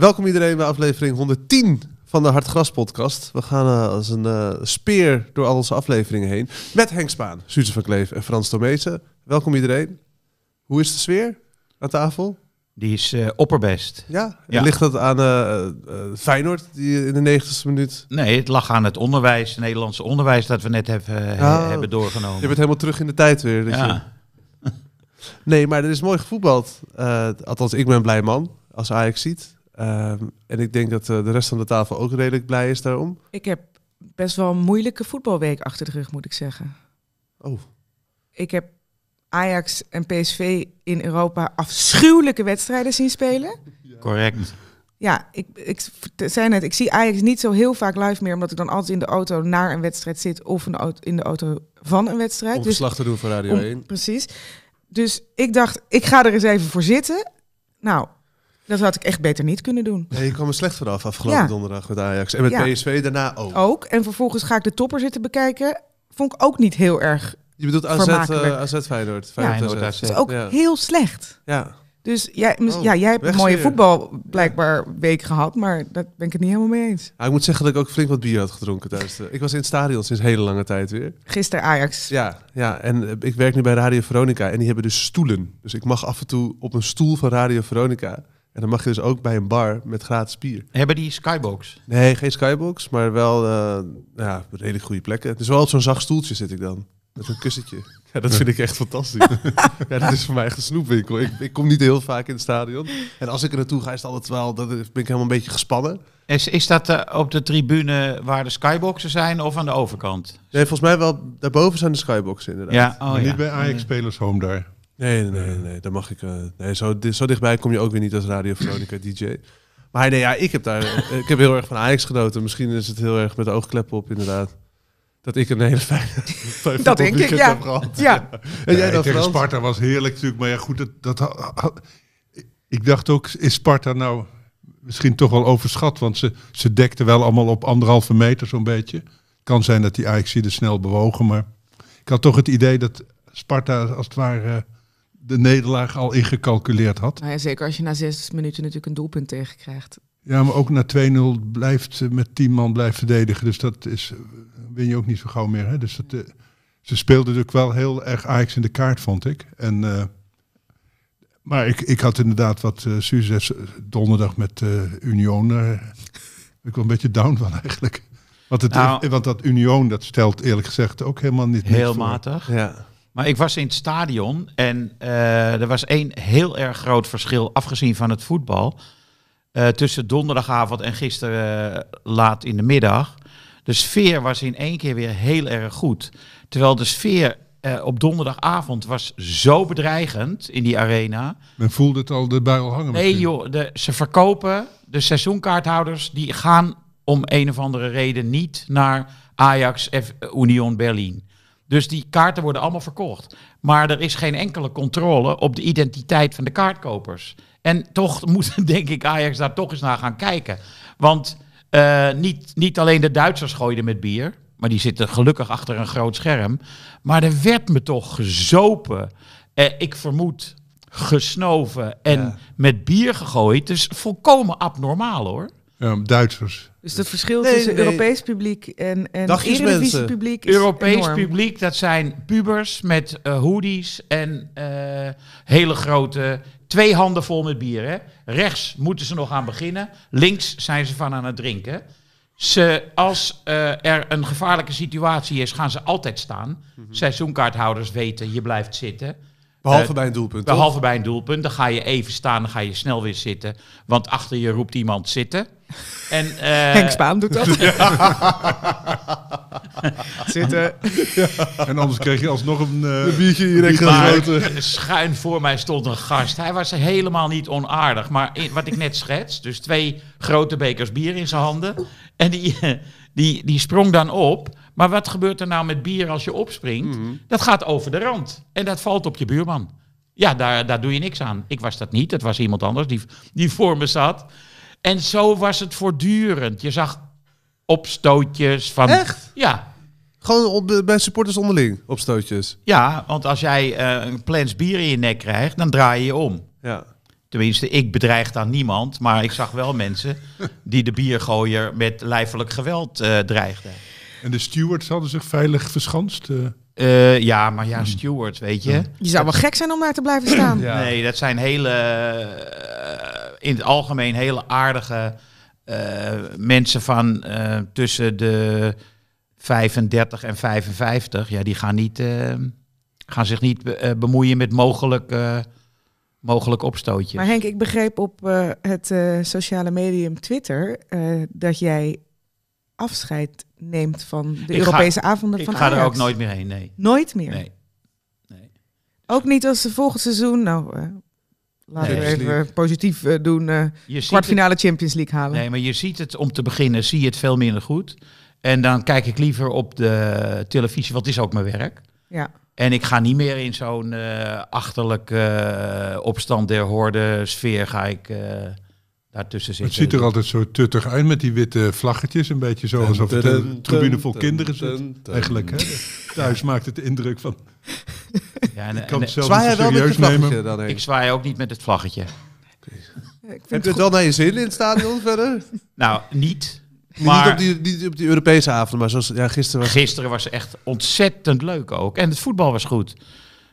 Welkom iedereen bij aflevering 110 van de Hartgras podcast. We gaan eh, als een eh, speer door al onze afleveringen heen met Henk Spaan, Suze van Kleef en Frans Tomezen. Welkom iedereen. Hoe is de sfeer aan tafel? Die is eh, opperbest. Ja? Ligt dat aan Feyenoord die in de negentigste minuut... Nee, het lag aan het onderwijs, het Nederlandse onderwijs dat we net hebben, ah. hebben doorgenomen. Je bent helemaal terug in de tijd weer. Dus ja. Nee, maar er is mooi gevoetbald. althans, ik ben blij man als Ajax ziet. Ehm, en ik denk dat eh, de rest van de tafel ook redelijk blij is daarom. Ik heb best wel een moeilijke voetbalweek achter de rug, moet ik zeggen. Oh. Ik heb Ajax en PSV in Europa afschuwelijke wedstrijden zien spelen. Correct. Ja, ik, ik zei net, ik zie Ajax niet zo heel vaak live meer, omdat ik dan altijd in de auto naar een wedstrijd zit of in de auto van een wedstrijd. Om dus slag te doen voor Radio 1. Precies. Dus ik dacht, ik ga er eens even voor zitten. Nou, dat had ik echt beter niet kunnen doen. Nee, je kwam er slecht vanaf afgelopen donderdag met Ajax. En met PSV daarna ook. Ook. En vervolgens ga ik de topper zitten bekijken. Vond ik ook niet heel erg Je bedoelt AZ, uh, AZ Feyenoord. Feyenoord ja, Dat is ook heel slecht. Ja. Dus jij, oh, ja, jij hebt een mooie voetbal blijkbaar week gehad, maar daar ben ik het niet helemaal mee eens. ik moet zeggen dat ik ook flink wat bier had gedronken thuis. Ik was in het stadion sinds hele lange tijd weer. Gisteren Ajax. Ja, ja, en eh, ik werk nu bij Radio Veronica en die hebben dus stoelen. Dus ik mag af en toe op een stoel van Radio Veronica en dan mag je dus ook bij een bar met gratis bier. Hebben die skybox? Nee, geen skybox, maar wel uh, ja, redelijk goede plekken. Het is wel op zo'n zacht stoeltje zit ik dan. Met een kussentje. Ja, dat vind ik echt fantastisch. ja, dat is voor mij echt een snoepwinkel. Ik, ik, kom niet heel vaak in het stadion. En als ik er naartoe ga, is het altijd wel... Dan ben ik helemaal een beetje gespannen. Is, is dat eh, op de tribune waar de skyboxen zijn of aan de overkant? Nee, volgens mij wel... Daarboven zijn de skyboxen inderdaad. Ja, oh ja. Niet bij Ajax-spelers home daar. Nee, nee, nee, nee, daar mag ik. Eh, nee, zo, zo dichtbij kom je ook weer niet als Radio Veronica DJ. Maar nee, ja, ik heb daar. ik heb heel erg van Ajax genoten. Misschien is het heel erg met de oogkleppen op, inderdaad. Dat ik een hele fijne. dat denk ik, ja. ja. En jij dat Sparta was heerlijk natuurlijk. Maar ja, goed, dat, dat, ik dacht ook, is Sparta nou misschien toch wel overschat? Want ze, ze dekten wel allemaal op anderhalve meter zo'n beetje. Kan zijn dat die Ajax hier dus snel bewogen, maar ik had toch het idee dat Sparta als het ware de nederlaag al ingecalculeerd had. Nou zeker als je na zes minuten natuurlijk een doelpunt tegenkrijgt. Ja, maar ook na 2-0 blijft met 10 man blijft verdedigen. Dus dat is, eh, win je ook niet zo gauw meer. Hè? Dus eh, ze speelden natuurlijk wel heel erg Ajax in de kaart, vond ik. En, eh, maar ik, ik had inderdaad wat uh, succes donderdag met uh, Union. Uh, ik was een beetje down van eigenlijk. Want, het, nou. dat Union, dat stelt eerlijk gezegd ook helemaal niet Heel matig. Ja. Maar ik was in het stadion en eh, er was één heel erg groot verschil, afgezien van het voetbal, eh, tussen donderdagavond en gisteren eh, laat in de middag. De sfeer was in één keer weer heel erg goed. Terwijl de sfeer op donderdagavond was zo bedreigend in die arena. Men voelde het al de buil hangen. Nee joh, de, ze verkopen, de seizoenkaarthouders, die gaan om een of andere reden niet naar Ajax F Union Berlin. Dus die kaarten worden allemaal verkocht. Maar er is geen enkele controle op de identiteit van de kaartkopers. En toch moet, denk ik, Ajax daar toch eens naar gaan kijken. Want eh, niet, niet alleen de Duitsers gooiden met bier. Maar die zitten gelukkig achter een groot scherm. Maar er werd me toch gezopen. Eh, ik vermoed gesnoven en met bier gegooid. Dus volkomen abnormaal hoor um, Duitsers. Dus het verschil tussen Europees publiek en, en Eredivisie publiek Europees publiek, dat zijn pubers met eh, hoodies en eh, hele grote... Twee handen vol met bier, hè. Rechts moeten ze nog aan beginnen. Links zijn ze van aan het drinken. Ze, als eh, er een gevaarlijke situatie is, gaan ze altijd staan. Mhm. Seizoenkaarthouders weten, je blijft zitten. Behalve eh, bij een doelpunt. Behalve toch? bij een doelpunt. Dan ga je even staan, dan ga je snel weer zitten. Want achter je roept iemand zitten. En, uh... Henk Spaan doet dat. zitten. En anders kreeg je alsnog een, uh, biertje direct gesloten. Schuin voor mij stond een gast. Hij was helemaal niet onaardig. Maar wat ik net schets, dus twee grote bekers bier in zijn handen. En die, die, die sprong dan op. Maar wat gebeurt er nou met bier als je opspringt? Mhm. Dat gaat over de rand. En dat valt op je buurman. Ja, daar, daar doe je niks aan. Ik was dat niet. Dat was iemand anders die, die voor me zat. En zo was het voortdurend. Je zag opstootjes van. Echt? Ja. Gewoon op, bij supporters onderling, opstootjes. Ja, want als jij uh, een plans bier in je nek krijgt, dan draai je je om. Ja. Tenminste, ik bedreigde aan niemand, maar ik zag wel mensen die de biergooier met lijfelijk geweld eh, dreigden. En de stewards hadden zich veilig verschanst? Eh? Eh, ja, maar ja, hmm. stewards, weet je. Hmm. Je zou wel gek zijn om daar te blijven staan. Nee, dat zijn hele, in het algemeen hele aardige mensen van tussen de 35 en 55. Ja, die gaan, niet, gaan zich niet bemoeien met mogelijk mogelijk opstootjes. Maar Henk, ik begreep op eh, het eh, sociale medium Twitter eh, dat jij afscheid neemt van de Europese avonden van Ik ga er ook nooit meer heen, nee. Nooit meer? Nee. nee. Ook niet als ze volgend seizoen, nou, laten we even positief doen, kwartfinale Champions League halen. Nee, maar je ziet het, om te beginnen, zie je het veel minder goed. En dan kijk ik liever op de televisie, Wat is ook mijn werk. Ja. En ik ga niet meer in zo'n eh, achterlijke eh, opstand der hoorde sfeer ga ik eh, daartussen zitten. Het ziet er altijd zo tuttig uit met die witte vlaggetjes. Een beetje zo alsof het een tribune vol kinderen zit. Eigenlijk, hè? Thuis maakt het de indruk van... Ja, en, ik kan het serieus nemen. ik zwaai ook niet met het vlaggetje. Heb het wel naar je zin in het stadion verder? Nou, niet. Maar, niet, op die, niet op die Europese avond, maar zoals ja, gisteren was. Gisteren was echt ontzettend leuk ook. En het voetbal was goed.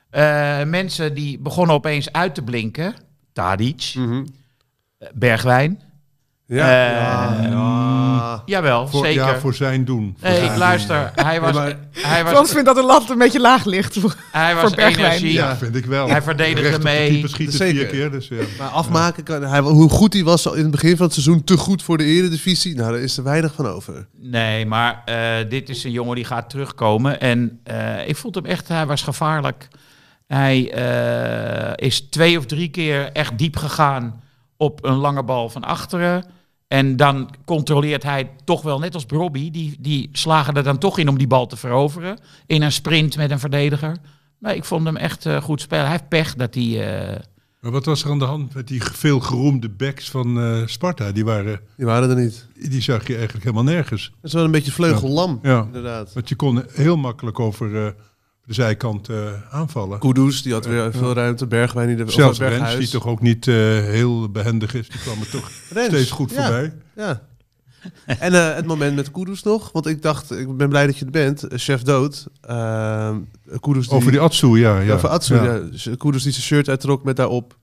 Eh, mensen die begonnen opeens uit te blinken. Tadic, mhm. eh, Bergwijn, eh, ja, ja. Jawel, zeker. Ja, voor zijn doen. Voor nee, luister, hij was... hij was vindt dat de lat een beetje laag ligt voor Hij was voor energie. Ja, vind ik wel. Hij verdedigde mee. Hij zeker. vier keer, dus ja. Maar afmaken kan hij... Hoe goed hij was in het begin van het seizoen, te goed voor de eredivisie. Nou, daar is er weinig van over. Nee, maar eh, dit is een jongen die gaat terugkomen. En eh, ik vond hem echt... Hij was gevaarlijk. Hij is twee of drie keer echt diep gegaan op een lange bal van achteren en dan controleert hij toch wel, net als Bobby, die, die slagen er dan toch in om die bal te veroveren. In een sprint met een verdediger. Maar ik vond hem echt uh, goed spelen. Hij heeft pech dat hij... Eh, maar wat was er aan de hand met die veel geroemde backs van eh, Sparta? Die waren, die waren er niet. Die zag je eigenlijk helemaal nergens. Het was wel een beetje vleugellam, inderdaad. Want je kon heel makkelijk over de zijkant eh, aanvallen. Kudus, die had weer veel ruimte. Bergwijn, die de, Zelfs Rens, die toch ook niet eh, heel behendig is. Die kwam er toch steeds goed voorbij. Ja. en eh, het moment met Kudus nog. Want ik dacht, ik ben blij dat je er bent. Chef dood. Uh, die, over die Atsu, ja. ja. Over Atsu, ja. Dus, die zijn shirt uittrok met daarop...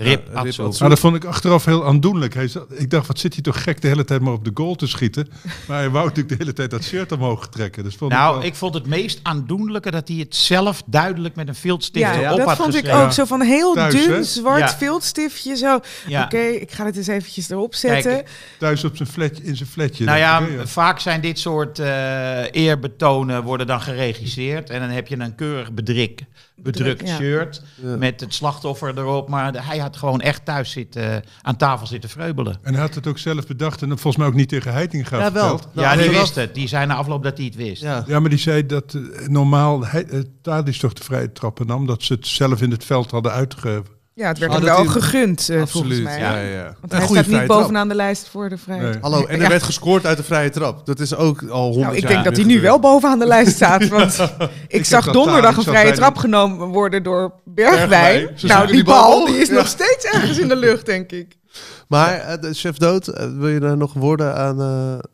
Rip, absoluut. Rip nou, dat vond ik achteraf heel aandoenlijk. Hij ik dacht, wat zit hij toch gek de hele tijd maar op de goal te schieten. maar hij wou natuurlijk de hele tijd dat shirt omhoog trekken. Dus vond nou, ik, ik, vond het meest aandoenlijke dat hij het zelf duidelijk met een geschreven. ja, dat vond ik ook. Zo van heel thuis, dun zwart ja. Zo, oké, ik ga het eens eventjes erop zetten. thuis op zijn flat, in zijn flatje. Nou ja, vaak zijn dit soort eh, eerbetonen worden dan geregisseerd. En dan heb je een keurig bedrik bedrukt shirt met het slachtoffer erop. Maar hij had gewoon echt thuis zitten, eh, aan tafel zitten vreubelen. En hij had het ook zelf bedacht en volgens mij ook niet tegen Heiting gehad. Ja, wel. Nou, ja, die wist het. Die zei na afloop dat hij het wist. Ja, maar die zei dat eh, normaal, hij, uh, eh, Tadis toch de vrije trappen nam, dat ze het zelf in het veld hadden uitgegeven ja, het werd ook oh, hem wel gegund, uh, Absoluut, mij. Ja, ja. Want hij staat niet bovenaan de lijst voor de vrije trap. Hallo, en er werd gescoord uit de vrije trap. Dat is ook al nou, honderd nou, ik denk dat hij nu wel bovenaan de lijst staat. Want ik, zag donderdag een vrije trap genomen worden door Bergwijn. Nou, die, bal, die is nog steeds ergens in de lucht, denk ik. Maar, eh, chef Dood, eh, wil je daar nog woorden aan,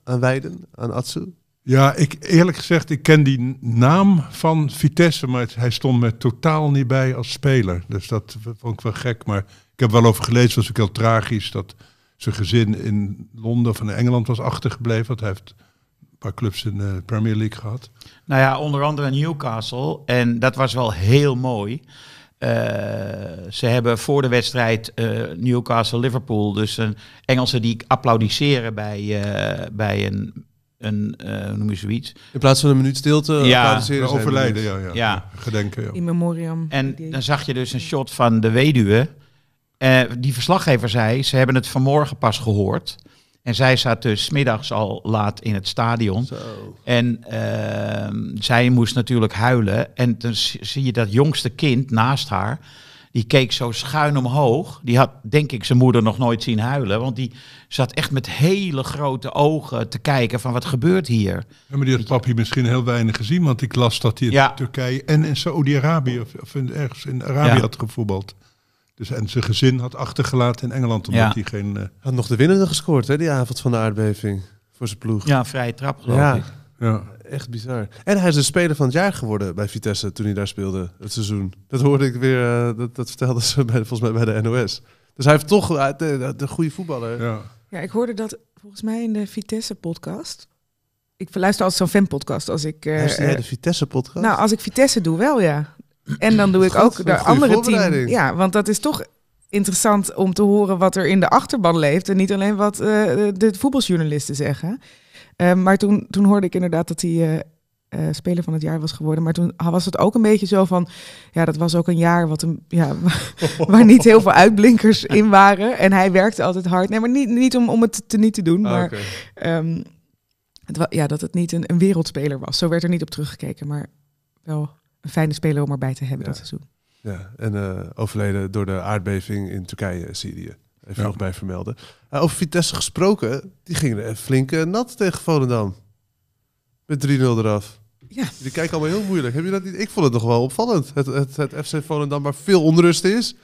aan wijden, aan Atsu? Ja, ik, eerlijk gezegd, ik ken die naam van Vitesse, maar hij stond me totaal niet bij als speler. Dus dat vond ik wel gek. Maar ik heb wel over gelezen, was ook heel tragisch, dat zijn gezin in Londen van in Engeland was achtergebleven. Want hij heeft een paar clubs in de Premier League gehad. Nou ja, onder andere Newcastle. En dat was wel heel mooi. Eh, ze hebben voor de wedstrijd eh, Newcastle-Liverpool, dus een Engelsen die applaudisseren bij, eh, bij een een, eh, noem je zoiets? In plaats van een minuut stilte, ja, eh, overlijden, ja, ja, ja. gedenken. Ja. In memoriam. En dan zag je dus een shot van de weduwe. Uh, die verslaggever zei, ze hebben het vanmorgen pas gehoord. En zij zat dus middags al laat in het stadion. Zo. En ehm, zij moest natuurlijk huilen. En dan zie je dat jongste kind naast haar die keek zo schuin omhoog. Die had denk ik zijn moeder nog nooit zien huilen. Want die zat echt met hele grote ogen te kijken van wat gebeurt hier. Ja, maar die had papi misschien heel weinig gezien. Want ik las dat hij in Turkije en in Saoedi-Arabië of, ergens in Arabië had gevoetbald. Dus en zijn gezin had achtergelaten in Engeland omdat hij geen... Eh, had nog de winnende gescoord hè, die avond van de aardbeving voor zijn ploeg. Ja, vrije trap geloof ik. Ja echt bizar. En hij is de speler van het jaar geworden bij Vitesse toen hij daar speelde het seizoen. Dat hoorde ik weer, eh, dat, dat vertelde ze bij, volgens mij bij de NOS. Dus hij heeft toch eh, de, goede voetballer. Ja. ja, ik hoorde dat volgens mij in de Vitesse-podcast. Ik luister altijd zo'n podcast als ik... Uh, de Vitesse-podcast? Nou, als ik Vitesse doe, wel ja. En dan doe ik ook de andere team. Ja, want dat is toch interessant om te horen wat er in de achterban leeft. En niet alleen wat de voetbaljournalisten zeggen. Ehm, maar toen, toen hoorde ik inderdaad dat hij eh, eh, speler van het jaar was geworden. Maar toen was het ook een beetje zo van, ja, dat was ook een jaar wat een, ja, waar niet heel veel uitblinkers in waren. En hij werkte altijd hard. Nee, maar niet, niet om, om het te niet te doen, ah, maar ehm, ja, dat het niet een, een, wereldspeler was. Zo werd er niet op teruggekeken, maar wel een fijne speler om erbij te hebben dat seizoen. Ja, en eh, overleden door de aardbeving in Turkije en Syrië. Even nog bij vermelden. Eh, over Vitesse gesproken, die gingen er flinke eh, nat tegen Volendam. Met 3-0 eraf. Ja. Die kijken allemaal heel moeilijk. Heb je dat niet? Ik vond het nog wel opvallend. Het, het, het FC Volendam waar veel onrust is.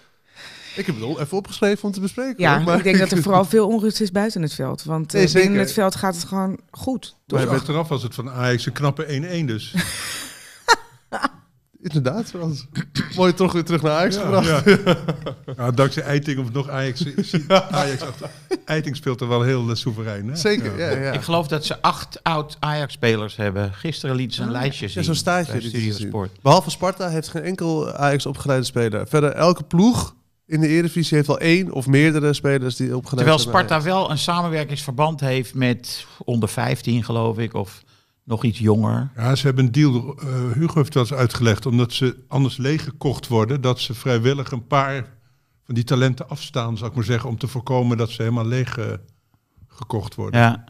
Ik heb het even opgeschreven om te bespreken. Ja, maar... ik denk dat er vooral veel onrust is buiten het veld. Want eh, binnen het veld gaat het gewoon goed. Maar achteraf was het van Ajax een knappe 1-1 dus. Inderdaad, Frans. Mooi toch weer terug naar Ajax gebracht. Ja. dankzij Eiting of nog Ajax. Ajax achter. Eiting speelt er wel heel eh, soeverein. Hè? Zeker, ja. ja. Ik geloof dat ze acht oud Ajax-spelers hebben. Gisteren liet ze een ah, lijstje zien. zo'n staartje. de Sport. Behalve Sparta heeft geen enkel Ajax opgeleide speler. Verder elke ploeg in de Eredivisie heeft al één of meerdere spelers die opgeleid Terwijl Sparta wel een samenwerkingsverband heeft met onder 15, geloof ik. Of nog iets jonger. Ja, ze hebben een deal. Eh, Hugo heeft dat uitgelegd, omdat ze anders leeg gekocht worden, dat ze vrijwillig een paar van die talenten afstaan, zou ik maar zeggen, om te voorkomen dat ze helemaal leeg eh, gekocht worden. Ja.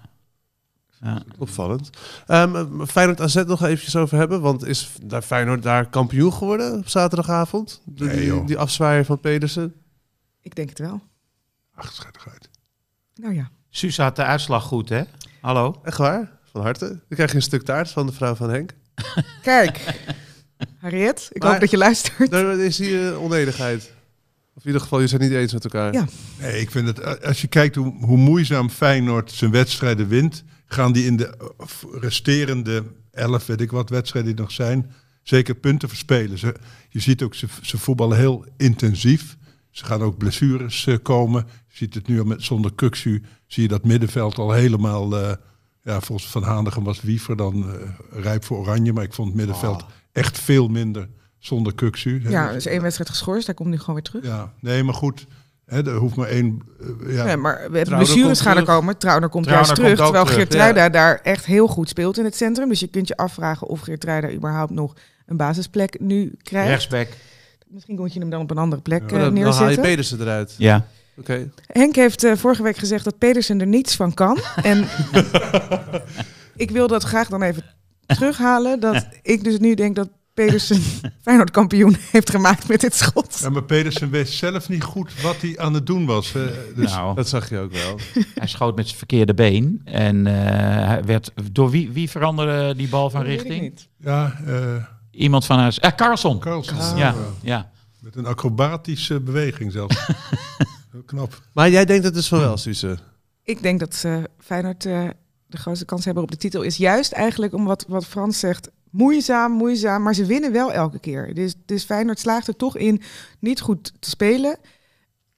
ja. Opvallend. Um, Feyenoord AZ nog eventjes over hebben, want is daar Feyenoord daar kampioen geworden op zaterdagavond? nee, die, die van Pedersen? Ik denk het wel. Ach, uit. Nou ja. Suus had de uitslag goed, hè? Hallo? Echt waar? van harte. We krijg een stuk taart van de vrouw van Henk. Kijk, Harriet, ik hoop dat je luistert. Dat is hier onenigheid. Of in ieder geval, je zijn niet eens met elkaar. Ja. Nee, ik vind het, eh, als je kijkt hoe, moeizaam Feyenoord zijn wedstrijden wint, gaan die in de resterende elf, weet ik wat, wedstrijden die nog zijn, zeker punten verspelen. Ze, je ziet ook, ze, ze voetballen heel intensief. Ze gaan ook blessures eh, komen. Je ziet het nu al met, zonder Kuxu, zie je dat middenveld al helemaal eh, ja, volgens Van Hanegem was Wiever dan eh, rijp voor Oranje. Maar ik vond het middenveld ah. echt veel minder zonder Kuksu. Ja, is dus één wedstrijd geschorst, daar komt nu gewoon weer terug. Ja, nee, maar goed. Hè, er hoeft maar één... Eh, ja. Nee, maar we hebben blessures gaan er komen. Trouwner komt juist terug. terwijl Geertruida ja. daar echt heel goed speelt in het centrum. Dus je kunt je afvragen of Geertruida überhaupt nog een basisplek nu krijgt. Rechtsback. Misschien kon je hem dan op een andere plek ja. uh, eh, neerzetten. Dan haal je Pedersen eruit. Ja. Henk heeft eh, vorige week gezegd dat Pedersen er niets van kan. en ik wil dat graag dan even terughalen. Dat ik dus nu denk dat Pedersen Feyenoord kampioen heeft gemaakt met dit schot. Ja, maar Pedersen wist zelf niet goed wat hij aan het doen was. Dus nou, dat zag je ook wel. Hij schoot met zijn verkeerde been. En eh, hij werd, door wie, wie veranderde die bal van richting? Ja, uh, Iemand van huis. Eh, Carlson. Carlson. Ja, ja. Met een acrobatische beweging zelfs. knap. Maar jij denkt het dus van wel, Suze? Ik denk dat uh, Feyenoord eh, de grootste kans hebben op de titel is juist eigenlijk om wat, wat Frans zegt. Moeizaam, moeizaam, maar ze winnen wel elke keer. Dus, dus Feyenoord slaagt er toch in niet goed te spelen.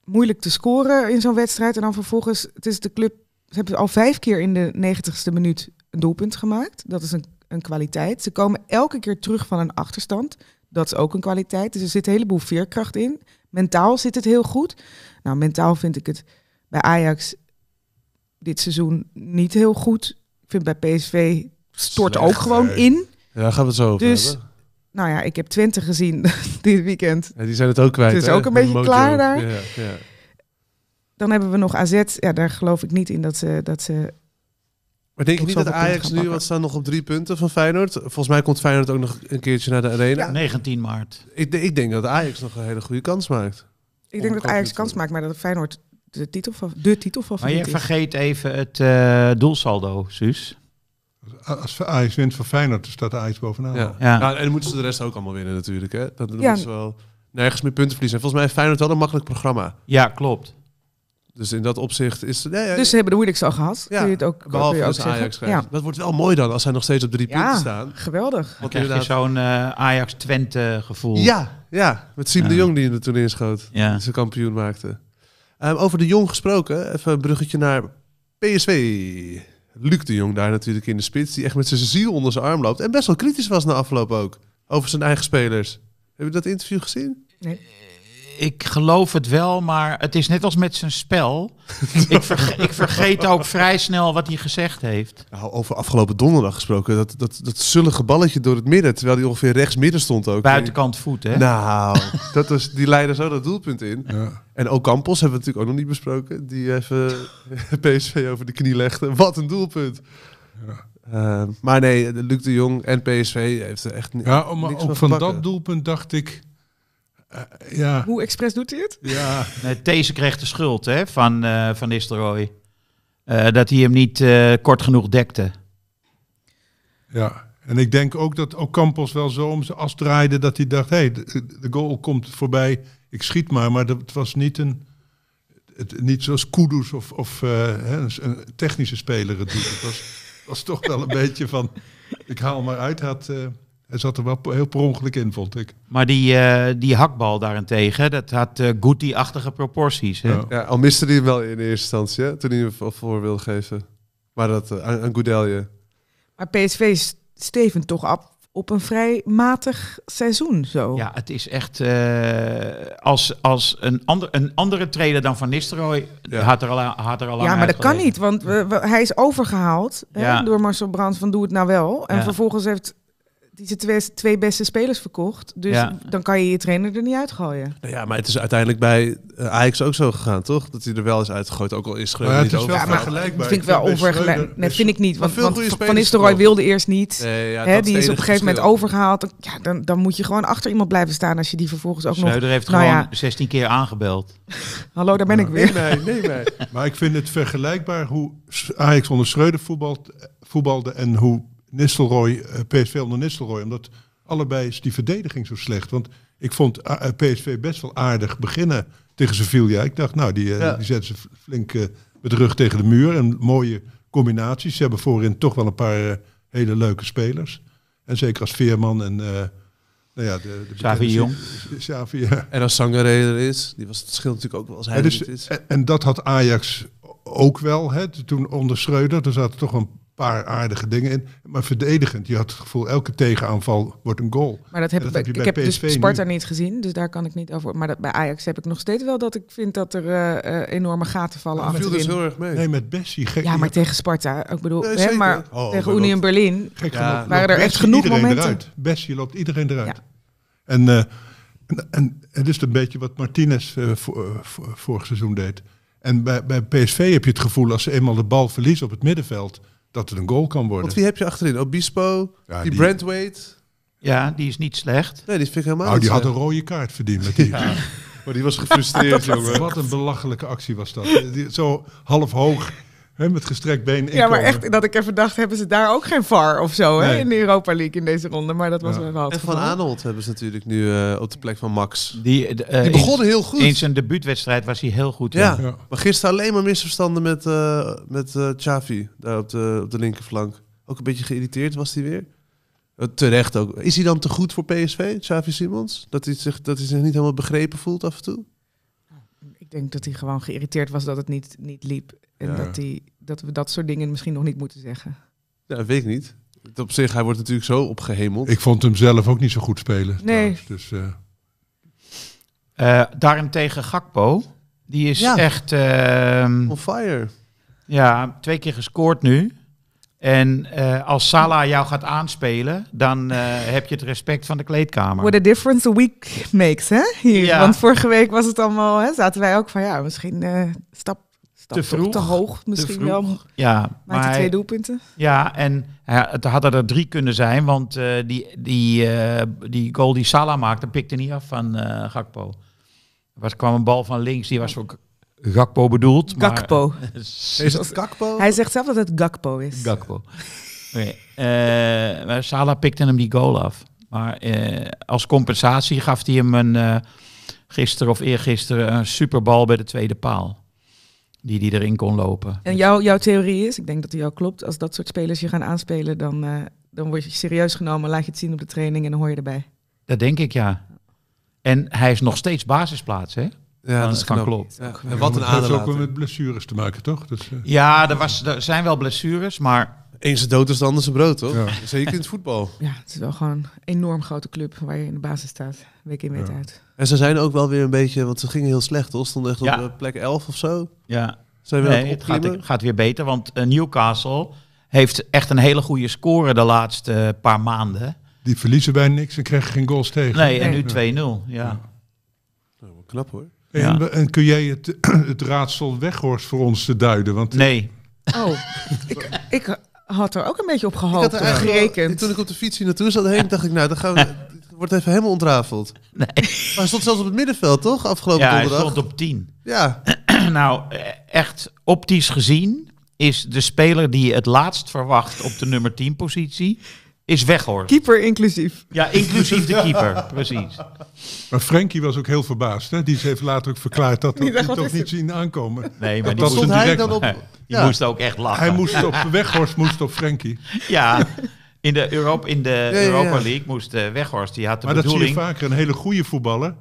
Moeilijk te scoren in zo'n wedstrijd. En dan vervolgens, het is de club, ze hebben al vijf keer in de negentigste minuut een doelpunt gemaakt. Dat is een, een kwaliteit. Ze komen elke keer terug van een achterstand. Dat is ook een kwaliteit. Dus er zit een heleboel veerkracht in. Mentaal zit het heel goed. Nou, mentaal vind ik het bij Ajax dit seizoen niet heel goed. Ik vind bij PSV stort ook gewoon in. Ja, gaan we het zo over dus, Nou ja, ik heb Twente gezien dit weekend. Ja, die zijn het ook kwijt. Het is ook een beetje klaar daar. Ja, ja. Dan hebben we nog AZ. Ja, daar geloof ik niet in dat ze, dat ze maar denk je niet dat Ajax nu, wat staan nog op drie punten van Feyenoord? Volgens mij komt Feyenoord ook nog een keertje naar de arena. 19 maart. Ik, ik, denk dat Ajax nog een hele goede kans maakt. Ik denk dat Ajax kans maakt, maar dat Feyenoord de titel van de titel van. Maar je vergeet even het uh, doelsaldo, Suus. Als Ajax wint van Feyenoord, dan staat Ajax bovenaan. Ja. ja. Nou, en dan moeten ze de rest ook allemaal winnen natuurlijk. Hè? Dat ja. ze wel nergens meer punten verliezen. En volgens mij heeft Feyenoord wel een makkelijk programma. Ja, klopt. Dus in dat opzicht is... dus ze hebben de moeilijkste al gehad. Ja, het ook, behalve dus Ajax ja. Dat wordt wel mooi dan, als zij nog steeds op drie punten staan. geweldig. Want krijg inderdaad... zo'n eh, Ajax-Twente gevoel. Ja, ja, met Siem de Jong die er toen inschoot. die Die kampioen maakte. Ehm, over de Jong gesproken, even een bruggetje naar PSV. Luc de Jong daar natuurlijk in de spits, die echt met zijn ziel onder zijn arm loopt. En best wel kritisch was na afloop ook, over zijn eigen spelers. Heb je dat interview gezien? Nee ik geloof het wel, maar het is net als met zijn spel. ik, ik, vergeet ook vrij snel wat hij gezegd heeft. Nou, over afgelopen donderdag gesproken, dat, dat, dat zullige balletje door het midden, terwijl hij ongeveer rechts midden stond ook. Buitenkant voet, hè? Nou, dat was, die leiden zo dat doelpunt in. Ja. En Ocampos hebben we natuurlijk ook nog niet besproken, die even PSV over de knie legde. Wat een doelpunt! Ja. Ehm, maar nee, Luc de Jong en PSV heeft er echt ja, maar ook van dat doelpunt dacht ik eh, ja. Hoe expres doet hij het? Ja. Deze kreeg de schuld hè, van, uh, van Nistelrooy. Eh, dat hij hem niet kort genoeg dekte. Ja, en ik denk ook dat Ocampos wel zo om zijn as draaide dat hij dacht... hé, hey, de, goal komt voorbij, ik schiet maar. Maar dat was niet een... Het, niet zoals Kudus of, of hè, een technische speler het doet. Het was, was toch wel een beetje van... ik haal maar uit, had... Hij zat er wel heel per ongeluk in, vond ik. Maar die, eh, die hakbal daarentegen, dat had uh, eh, achtige proporties. Hè? Ja. al miste hij hem wel in eerste instantie, toen hij hem voor wilde geven. Maar dat een eh, aan, Maar PSV steven toch op, op een vrij matig seizoen zo. Ja, het is echt als, als een, ander, een andere trainer dan Van Nistelrooy ja. had er al, had Ja, maar dat kan niet, want hij is overgehaald hè, door Marcel Brands van doe het nou wel. En vervolgens heeft die twee, twee beste spelers verkocht. Dus dan kan je je trainer er niet uitgooien. Nou ja, maar het is uiteindelijk bij eh, Ajax ook zo gegaan, toch? Dat hij er wel eens uitgegooid, ook al is Schreuder ja, niet over. Ja, vind ik wel onvergelijkbaar. Nee, vind ik niet. Want, veel want Van Roy wilde eerst niet. Nee, ja, die is op een gegeven moment overgehaald. Ja, dan, dan moet je gewoon achter iemand blijven staan als je die vervolgens ook nog. nog... heeft nou gewoon 16 keer aangebeld. Hallo, daar ben ik weer. Nee, nee, nee. maar ik vind het vergelijkbaar hoe Ajax onder Schreuder eh, voetbalde en hoe Nistelrooy, eh, PSV onder Nistelrooy. Omdat allebei is die verdediging zo slecht. Want ik vond eh, eh, PSV best wel aardig beginnen tegen Sevilla. Ik dacht, nou, die, die zetten ze flink met de rug tegen de muur. En mooie combinaties. Ze hebben voorin toch wel een paar hele leuke spelers. En zeker als Veerman en... Uh, nou ja, de, de Jong. En als Sangare er is, die was het scheelt natuurlijk ook wel als hij en dus is. En, dat had Ajax ook wel, hè, toen onder Schreuder. Er zaten toch een paar aardige dingen in. Maar verdedigend, je had het gevoel, elke tegenaanval wordt een goal. Maar dat heb, ik, heb ik heb dus Sparta niet gezien, dus daar kan ik niet over. Maar bij Ajax heb ik nog steeds wel dat ik vind dat er eh, eh, enorme gaten vallen af. Dat viel dus heel erg mee. Nee, met Bessie. Gek, ja, maar tegen Sparta. Ik bedoel, hè, maar oh, tegen Unie in Berlin genoeg, waren er echt genoeg momenten. Eruit. Bessie loopt iedereen eruit. En, uh, en, en, het is een beetje wat Martinez vorig seizoen deed. En bij, bij PSV heb je het gevoel, als ze eenmaal de bal verliezen op het middenveld, dat het een goal kan worden. Want wie heb je achterin? Obispo, die, die Wade. Ja, die is niet slecht. Nee, die vind ik helemaal nou, die had een rode kaart verdiend met die. Maar die was gefrustreerd, jongen. Wat een belachelijke actie was dat. Die, zo half hoog met gestrekt been. Ja, maar echt dat ik even dacht, hebben ze daar ook geen VAR of zo in de Europa League in deze ronde? Maar dat was ja. wel En Van Arnold hebben ze natuurlijk nu eh, op de plek van Max. Die, eh, eh, begon in, heel goed. In zijn debuutwedstrijd was hij heel goed. Ja, maar gisteren alleen maar misverstanden met, uh, met Xavi daar op de, op de linkerflank. Ook een beetje geïrriteerd was hij weer. Terecht ook. Is hij dan te goed voor PSV, Xavi Simons? Dat hij zich, dat hij zich niet helemaal begrepen voelt af en toe? Ik denk dat hij gewoon geïrriteerd was dat het niet, niet liep. En dat, die, dat we dat soort dingen misschien nog niet moeten zeggen. Ja, weet ik niet. Op zich, hij wordt natuurlijk zo opgehemeld. Ik vond hem zelf ook niet zo goed spelen. Nee. dus, uh... Uh, daarentegen Gakpo, die is echt... Uh, On fire. Ja, twee keer gescoord nu. En eh, als Salah jou gaat aanspelen, dan heb je het respect van de kleedkamer. What a difference a week makes, hè? Hier. Want vorige week was het allemaal, hè, zaten wij ook van ja, misschien stap te vroeg. Te hoog misschien wel. Ja, maar hij, twee doelpunten. Ja, en ja, het hadden er drie kunnen zijn, want eh, die, die, eh, die goal die Salah maakte, pikte niet af van eh, Gakpo. Er kwam een bal van links, die was ook Gakpo bedoeld. Gakpo. is Gakpo? Hij zegt zelf dat het Gakpo is. Gakpo. Okay. maar Salah pikte hem die goal af. Maar als compensatie gaf hij hem een, gisteren of eergisteren een superbal bij de tweede paal die die erin kon lopen. En jouw jouw theorie is, ik denk dat die jou klopt, als dat soort spelers je gaan aanspelen, dan, eh, dan word je serieus genomen, laat je het zien op de training en dan hoor je erbij. Dat denk ik, ja. En hij is nog steeds basisplaats, hè? Ja, dat, kan klopt. En wat een Dat heeft ook met blessures te maken, toch? Eh, ja, er, was, er zijn wel blessures, maar eens de dood is de zijn brood, toch? Zeker in het voetbal. Ja, het is wel gewoon een enorm grote club waar je in de basis staat, week in, week uit. En ze zijn ook wel weer een beetje, want ze gingen heel slecht, toch? Stonden echt op plek 11 of zo. Ja. Zijn we nee, het gaat, weer beter, want eh, Newcastle heeft echt een hele goede score de laatste eh, paar maanden. Die verliezen bijna niks en krijgen geen goals tegen. Nee, en nu 2-0, ja. Nou, knap hoor. En, kun jij het, het raadsel Weghorst voor ons te duiden? Want, nee. Oh, ik, had er ook een beetje op gehoopt en eh, gerekend. toen ik op de fiets hier naartoe zat heen, dacht ik, nou, dan gaan we, wordt even helemaal ontrafeld. Nee. Maar hij stond zelfs op het middenveld, toch? Afgelopen ja, donderdag. hij stond op 10. Ja. nou, eh, echt optisch gezien is de speler die je het laatst verwacht op de nummer 10 positie is Weghorst. Keeper inclusief. Ja, inclusief de keeper, precies. Maar Frankie was ook heel verbaasd. Hè? Die heeft later ook verklaard dat hij toch niet zien aankomen. Nee, maar dat die, moest, hij dan op, ja. moest ook echt lachen. Hij moest op Weghorst moest op Frankie. Ja, in de, Europa, in de Europa League moest uh, Weghorst. Die had de maar dat zie je vaker. Een hele goede voetballer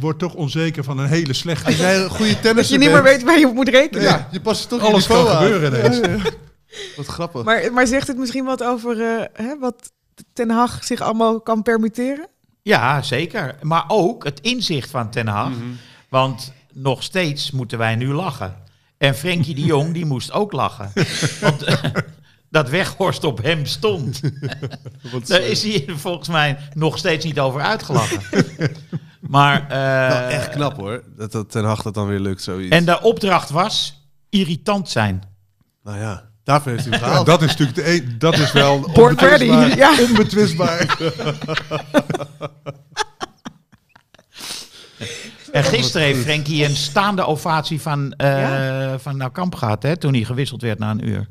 wordt toch onzeker van een hele slechte. Als jij goede Dat je niet meer weet waar je op moet rekenen. ja, je past toch Alles kan gebeuren ineens. Wat grappig. Maar, maar zegt het misschien wat over eh, hè, wat Ten Hag zich allemaal kan permitteren? Ja, zeker. Maar ook het inzicht van Ten Hag. Mhm. Want nog steeds moeten wij nu lachen. En Frenkie de Jong die moest ook lachen. Want eh, dat Weghorst op hem stond. Daar is hij volgens mij nog steeds niet over uitgelachen. maar, eh, nou, echt knap hoor, dat, dat Ten Hag dat dan weer lukt zoiets. En de opdracht was irritant zijn. Nou ja. Ja, dat is natuurlijk de een, dat is wel onbetwistbaar. onbetwistbaar. En gisteren heeft Frenkie een staande ovatie van, uh, van Nou Kamp gehad, hè, toen hij gewisseld werd na een uur.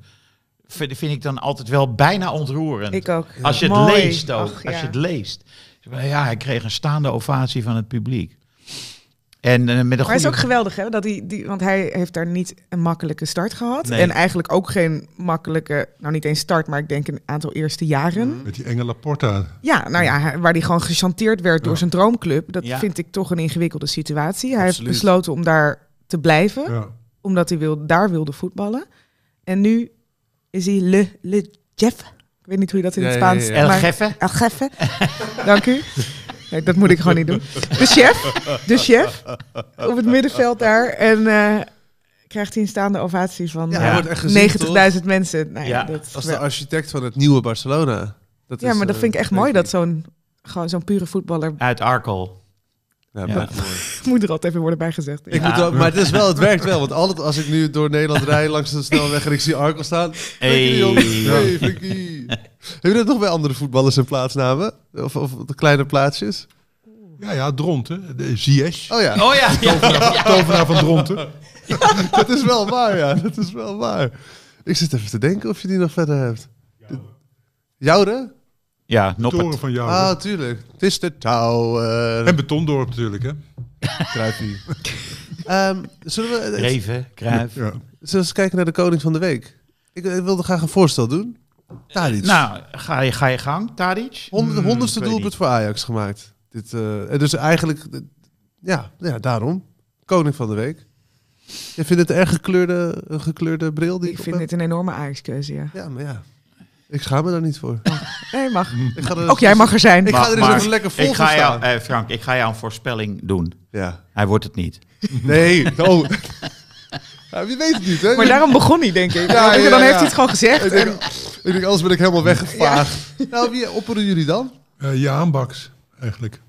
Vind, vind ik dan altijd wel bijna ontroerend. Ik ook. Als je het leest toch als je het leest. Ja, hij kreeg een staande ovatie van het publiek. En, eh, maar is ook geweldig, hè? Dat hij, die, want hij heeft daar niet een makkelijke start gehad. En eigenlijk ook geen makkelijke, nou niet eens start, maar ik denk een aantal eerste jaren. Met die Engela Porta. Ja, nou ja, waar hij gewoon gechanteerd werd door zijn droomclub. Dat vind ik toch een ingewikkelde situatie. Hij heeft besloten om daar te blijven, omdat hij wil, daar wilde voetballen. En nu is hij Le, Le Jeff. Ik weet niet hoe je dat in het Spaans... El El Jeff. Dank u. dat moet ik gewoon niet doen. De chef, de chef op het middenveld daar. En eh, krijgt hij een staande ovatie van 90.000 eh, mensen. Nou, ja, dat Als de architect van het nieuwe Barcelona. Dat ja, maar dat eh, vind ik echt mooi dat zo'n zo'n pure voetballer... Uit Arkel. moet er altijd even worden bijgezegd. Ja. Ik moet wel, maar het, is wel, het werkt wel. Want altijd als ik nu door Nederland rij langs de snelweg en ik zie Arkel staan. Hey, hey, hey heb je dat nog bij andere voetballers in plaatsnamen? Of, of de kleine plaatsjes? Ja, ja, Dronten. De Oh ja. Oh ja. Tovenaar, van Dronten. dat is wel waar, ja. Dat is wel waar. Ik zit even te denken of je die nog verder hebt. Joude? Ja, de toren van Joude. Ah, tuurlijk. Het is de tower. En Betondorp natuurlijk, hè. Kruipie. um, ehm, zullen we... Kruif. Zullen we eens kijken naar de koning van de week? ik eh, wilde graag een voorstel doen. Tadic. Nou, ga je, ga je gang, Tadic. Hmm, honderdste doelpunt voor Ajax gemaakt. Dit, eh, dus eigenlijk, eh, ja, ja, daarom. Koning van de week. Je vindt het een erg gekleurde, gekleurde bril? Die ik vind dit een enorme Ajax-keuze, ja. Ja, maar ja. Ik schaam me daar niet voor. nee, mag. Ik ga er Ook jij mag er zijn. Ik ga er eens even lekker vol ik eh, Frank, ik ga jou een voorspelling doen. Ja. Hij wordt het niet. Nee, oh wie weet het niet, hè? Maar daarom begon hij, denk ik. Ja, dan heeft hij het gewoon gezegd. Ik denk, en... anders ben ik helemaal weggevaagd. Nou, wie opperen jullie dan? Uh, eh, Jaan eigenlijk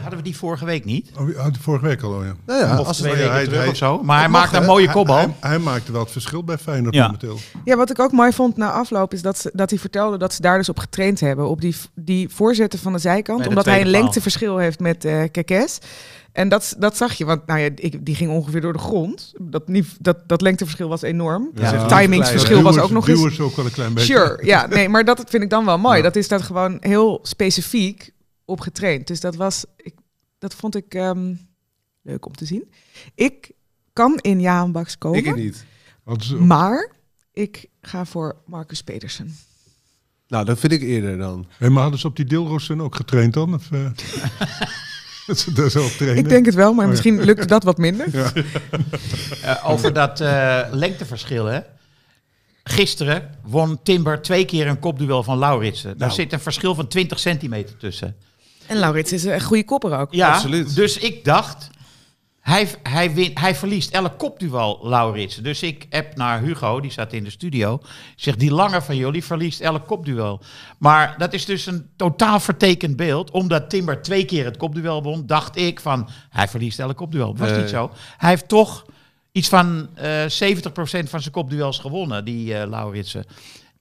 hadden we die vorige week niet. Oh, vorige week al, oh ja. Nou ja of twee weken of zo. Maar hij maakte een mooie kopbal. Hij, hij, maakte wel het verschil bij Feyenoord ja. momenteel. Ja, wat ik ook mooi vond na afloop is dat, ze, dat hij vertelde dat ze daar dus op getraind hebben. Op die, die voorzetten van de zijkant. omdat hij een lengteverschil heeft met uh, Kekes. En dat, dat zag je, want nou ja, ik, die ging ongeveer door de grond. Dat, dat, dat lengteverschil was enorm. Dus het timingsverschil was ook nog eens... ook wel een klein beetje. Sure, ja. Nee, maar dat vind ik dan wel mooi. Dat is dat gewoon heel specifiek op getraind. Dus dat was, ik, dat vond ik ehm, leuk om te zien. Ik kan in Jaanbaks komen. Ik niet. Want... Maar ik ga voor Marcus Pedersen. Nou, dat vind ik eerder dan. Hey, maar hadden ze op die deelrooster ook getraind dan? Of, uh... dat ze trainen? Ik denk het wel, maar oh, misschien lukt dat wat minder. Ja. Eh, over dat uh, lengteverschil, hè? Gisteren won Timber twee keer een kopduel van Lauritsen. Daar nou. zit een verschil van 20 centimeter tussen. En Laurits is een goede kopper ook. Ja, Absoluut. dus ik dacht, hij, hij, hij verliest elk kopduel, Laurits. Dus ik app naar Hugo, die staat in de studio. zegt die lange van jullie verliest elk kopduel. Maar dat is dus een totaal vertekend beeld. Omdat Timber twee keer het kopduel won, dacht ik van... Hij verliest elk kopduel. Dat was niet eh. zo. Hij heeft toch iets van uh, eh, 70% van zijn kopduels gewonnen, die eh, Lauritsen.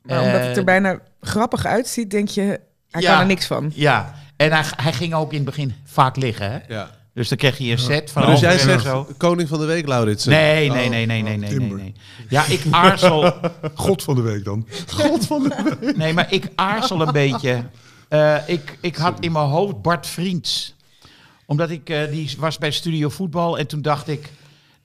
Maar omdat het er bijna grappig uitziet, denk je... Hij ja, kan er niks van. Ja, en hij, hij ging ook in het begin vaak liggen. Hè? Ja. Dus dan kreeg je een set van. dus jij zegt zo. koning van de week, Laurits. Nee, nee, nee, oh, nee, nee, nee, nee, nee. Ja, ik aarzel. God van de week dan. God van de week. Nee, maar ik aarzel een beetje. Eh, ik, ik had in mijn hoofd Bart Vriends. Omdat ik, eh, die was bij Studio Voetbal en toen dacht ik,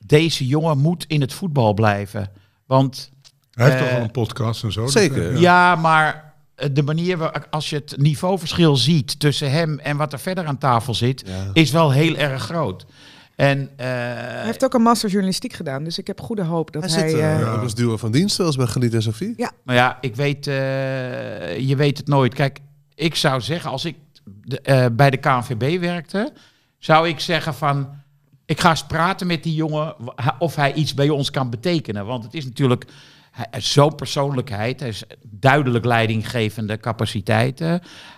deze jongen moet in het voetbal blijven. Want... Hij heeft toch al eh, een podcast en zo? Zeker. ja, maar eh, de manier waar, als je het niveauverschil ziet tussen hem en wat er verder aan tafel zit, is wel heel erg groot. En, eh, hij heeft ook een master journalistiek gedaan, dus ik heb goede hoop dat hij... hij zit, uh, eh, ja. duo van dienst zoals bij Galit en Sophie. Ja. Nou ja, ik weet, je weet het nooit. Kijk, ik zou zeggen, als ik bij de KNVB werkte, zou ik zeggen van... Ik ga eens praten met die jongen of hij iets bij ons kan betekenen. Want het is natuurlijk hij is zo'n persoonlijkheid. Hij is duidelijk leidinggevende capaciteiten.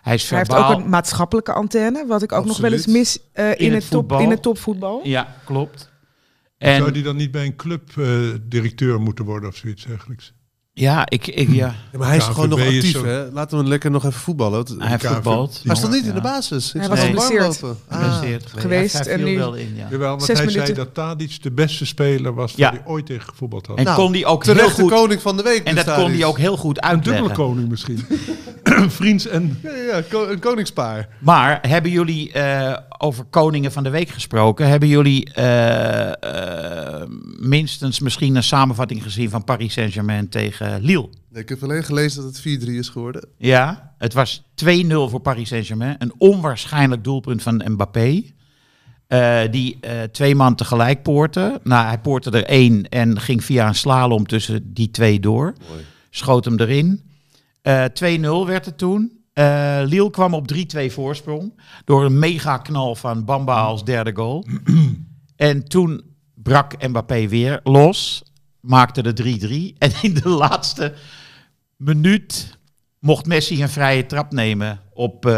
Hij, heeft ook een maatschappelijke antenne, wat ik ook nog wel eens mis eh, in, het, top, in het topvoetbal. Ja, klopt. En Zou hij dan niet bij een clubdirecteur eh, directeur moeten worden of zoiets dergelijks? Ja, ik, ik ja. Maar hij is gewoon nog actief, hè? Laten we hem lekker nog even voetballen. Hij heeft KVB. voetbald. Hij stond niet in de basis. Ik Hij was ah. geweest hij en nu- wel in, ja. Jawel, want hij zei dat Tadic de beste speler was die hij ooit tegen gevoetbald had. En Nou, kon die ook heel Terecht de goed... koning van de week. En dus, dat kon die hij ook heel goed uit dubbele koning misschien. Vriends en... Ja, ja, een koningspaar. Maar hebben jullie eh, over koningen van de week gesproken. Hebben jullie eh, eh, minstens misschien een samenvatting gezien van Paris Saint-Germain tegen Lille? Nee, ik heb alleen gelezen dat het 4-3 is geworden. Ja, het was 2-0 voor Paris Saint-Germain. Een onwaarschijnlijk doelpunt van Mbappé. Eh, die twee man tegelijk poorte. Nou, hij poorte er één en ging via een slalom tussen die twee door. Schoot hem erin. 2-0 werd het toen. Uh, eh, Liel kwam op 3-2 voorsprong. Door een megaknal van Bamba als derde goal. en toen brak Mbappé weer los. Maakte de 3-3. En in de laatste minuut mocht Messi een vrije trap nemen op